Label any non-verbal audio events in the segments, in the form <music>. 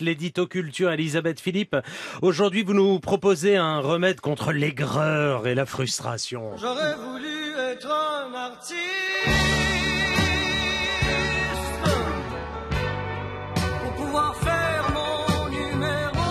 L'édito culture Elisabeth Philippe. Aujourd'hui, vous nous proposez un remède contre l'aigreur et la frustration. J'aurais voulu être un artiste. Pour pouvoir faire mon numéro.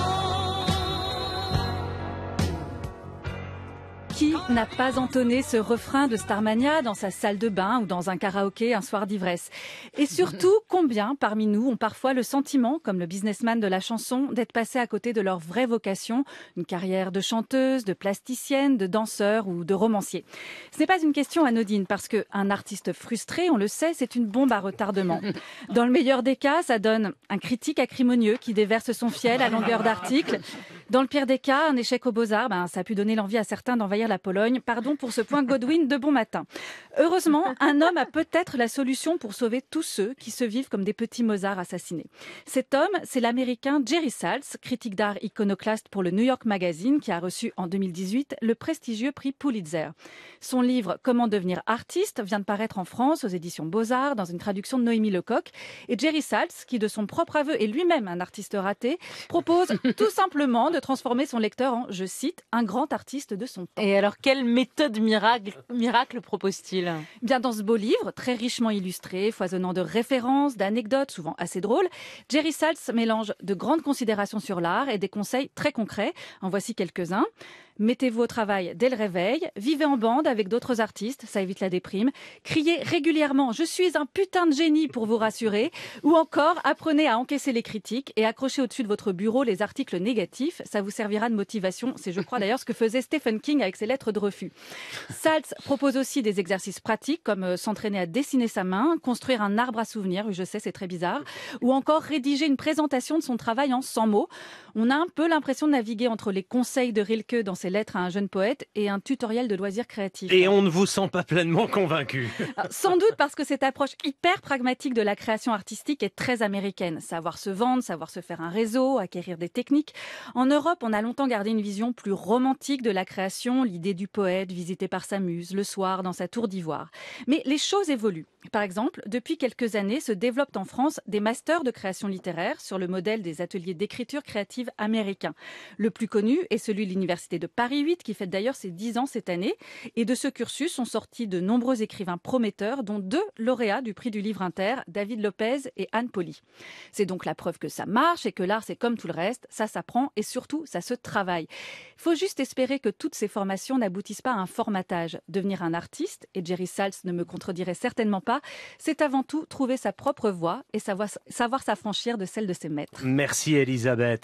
Qui n'a pas entonné ce refrain de Starmania dans sa salle de bain ou dans un karaoké un soir d'ivresse Et surtout, <laughs> combien parmi nous ont parfois le sentiment, comme le businessman de la chanson, d'être passé à côté de leur vraie vocation, une carrière de chanteuse, de plasticienne, de danseur ou de romancier Ce n'est pas une question anodine parce qu'un artiste frustré, on le sait, c'est une bombe à retardement. <laughs> Dans le meilleur des cas, ça donne un critique acrimonieux qui déverse son fiel à longueur d'article. Dans le pire des cas, un échec aux beaux-arts, ben, ça a pu donner l'envie à certains d'envahir la police. Pardon pour ce point Godwin de bon matin. Heureusement, un homme a peut-être la solution pour sauver tous ceux qui se vivent comme des petits Mozart assassinés. Cet homme, c'est l'américain Jerry Saltz, critique d'art iconoclaste pour le New York Magazine, qui a reçu en 2018 le prestigieux prix Pulitzer. Son livre Comment devenir artiste vient de paraître en France aux éditions Beaux-Arts dans une traduction de Noémie Lecoq. Et Jerry Saltz, qui de son propre aveu est lui-même un artiste raté, propose tout simplement de transformer son lecteur en, je cite, un grand artiste de son temps. Quelle méthode miracle, propose-t-il eh Bien dans ce beau livre, très richement illustré, foisonnant de références, d'anecdotes, souvent assez drôles, Jerry Saltz mélange de grandes considérations sur l'art et des conseils très concrets. En voici quelques-uns. Mettez-vous au travail dès le réveil, vivez en bande avec d'autres artistes, ça évite la déprime, criez régulièrement je suis un putain de génie pour vous rassurer ou encore apprenez à encaisser les critiques et accrochez au-dessus de votre bureau les articles négatifs, ça vous servira de motivation, c'est je crois <laughs> d'ailleurs ce que faisait Stephen King avec ses lettres de refus. Saltz propose aussi des exercices pratiques comme euh, s'entraîner à dessiner sa main, construire un arbre à souvenirs, je sais c'est très bizarre, ou encore rédiger une présentation de son travail en 100 mots. On a un peu l'impression de naviguer entre les conseils de Rilke dans ses lettres à un jeune poète et un tutoriel de loisirs créatifs. Et on ne vous sent pas pleinement convaincu. <laughs> Ah, sans doute parce que cette approche hyper pragmatique de la création artistique est très américaine. Savoir se vendre, savoir se faire un réseau, acquérir des techniques. En Europe, on a longtemps gardé une vision plus romantique de la création, l'idée du poète visité par sa muse le soir dans sa tour d'ivoire. Mais les choses évoluent. Par exemple, depuis quelques années se développent en France des masters de création littéraire sur le modèle des ateliers d'écriture créative américains. Le plus connu est celui de l'Université de Paris 8, qui fête d'ailleurs ses 10 ans cette année. Et de ce cursus sont sortis de nombreux écrivains prometteurs, dont deux lauréats du prix du livre inter, David Lopez et Anne Poli. C'est donc la preuve que ça marche et que l'art, c'est comme tout le reste, ça s'apprend et surtout, ça se travaille. Il Faut juste espérer que toutes ces formations n'aboutissent pas à un formatage. Devenir un artiste, et Jerry Salz ne me contredirait certainement pas, c'est avant tout trouver sa propre voie et savoir s'affranchir de celle de ses maîtres. Merci Elisabeth.